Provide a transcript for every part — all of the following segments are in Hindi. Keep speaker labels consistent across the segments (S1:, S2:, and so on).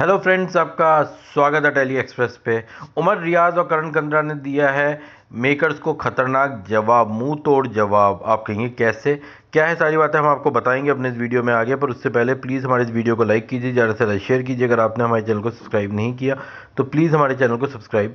S1: हेलो फ्रेंड्स आपका स्वागत है टेली एक्सप्रेस पे उमर रियाज और करण कंद्रा ने दिया है मेकर्स को खतरनाक जवाब मुंह तोड़ जवाब आप कहेंगे कैसे क्या है सारी बातें हम आपको बताएंगे अपने इस वीडियो में आगे पर उससे पहले प्लीज़ हमारे इस वीडियो को लाइक कीजिए ज़्यादा से ज़्यादा शेयर कीजिए अगर आपने हमारे चैनल को सब्सक्राइब नहीं किया तो प्लीज़ हमारे चैनल को सब्सक्राइब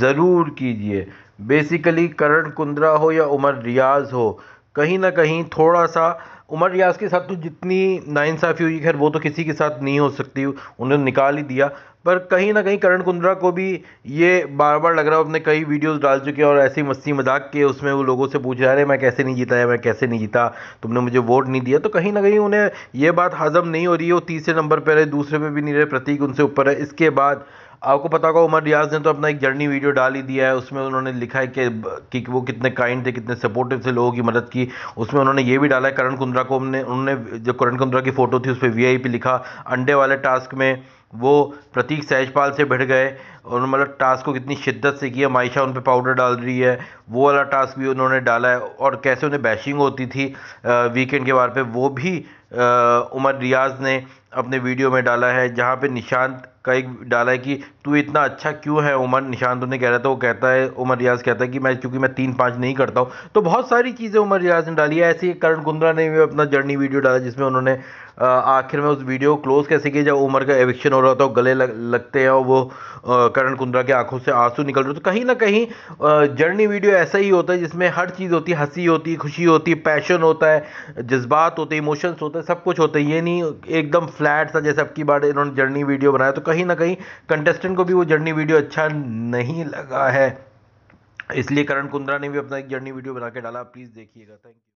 S1: ज़रूर कीजिए बेसिकली करण कुंद्रा हो या उमर रियाज हो कहीं ना कहीं थोड़ा सा उमर रियाज के साथ तो जितनी नाइंसाफ़ी हुई खैर वो तो किसी के साथ नहीं हो सकती उन्होंने निकाल ही दिया पर कहीं ना कहीं करण कुंद्रा को भी ये बार बार लग रहा है अपने कई वीडियोस डाल चुके हैं और ऐसी मस्ती मजाक के उसमें वो लोगों से पूछ रहा है मैं कैसे नहीं जीता है मैं कैसे नहीं जीता तुमने मुझे वोट नहीं दिया तो कहीं ना कहीं उन्हें ये बात हजम नहीं हो रही है वो तीसरे नंबर पर है दूसरे पर भी नहीं रहे प्रतीक उनसे ऊपर है इसके बाद आपको पता होगा उमर रियाज ने तो अपना एक जर्नी वीडियो डाल ही दिया है उसमें उन्होंने लिखा है कि कि वो कितने काइंड थे कितने सपोर्टिव थे लोगों की मदद की उसमें उन्होंने ये भी डाला है करण कुंद्रा को उन्होंने उन्होंने जो करण कुंद्रा की फ़ोटो थी उस पर वी लिखा अंडे वाले टास्क में वो प्रतीक सहजपाल से भिड़ गए उन्होंने मतलब टास्क को कितनी शिद्दत से किया मायशा उन पर पाउडर डाल रही है वो वाला टास्क भी उन्होंने डाला है और कैसे उन्हें बैशिंग होती थी वीकेंड के बार पे वो भी उमर रियाज ने अपने वीडियो में डाला है जहाँ पे निशांत का एक डाला है कि तू इतना अच्छा क्यों है उमर निशांत उन्हें कह रहा था वो कहता है उमर रियाज कहता है कि मैं चूँकि मैं तीन पाँच नहीं करता हूँ तो बहुत सारी चीज़ें उमर रियाज ने डाली है ऐसे करण कुंद्रा ने भी अपना जर्नी वीडियो डाला जिसमें उन्होंने आखिर में उस वीडियो को क्लोज़ कैसे किया जब उमर का एविक्शन हो रहा था गले लग, लगते हैं और वो करण कुंद्रा की आंखों से आंसू निकल रहे तो कहीं ना कहीं जर्नी वीडियो ऐसा ही होता है जिसमें हर चीज़ होती है हंसी होती है खुशी होती है पैशन होता है जज्बात होते हैं इमोशंस होते हैं सब कुछ होता है ये नहीं एकदम फ्लैट सा जैसे अब की बार इन्होंने जर्नी वीडियो बनाया तो कहीं ना कहीं कंटेस्टेंट को भी वो जर्नी वीडियो अच्छा नहीं लगा है इसलिए करण कुंद्रा ने भी अपना एक जर्नी वीडियो बना के डाला प्लीज़ देखिएगा थैंक यू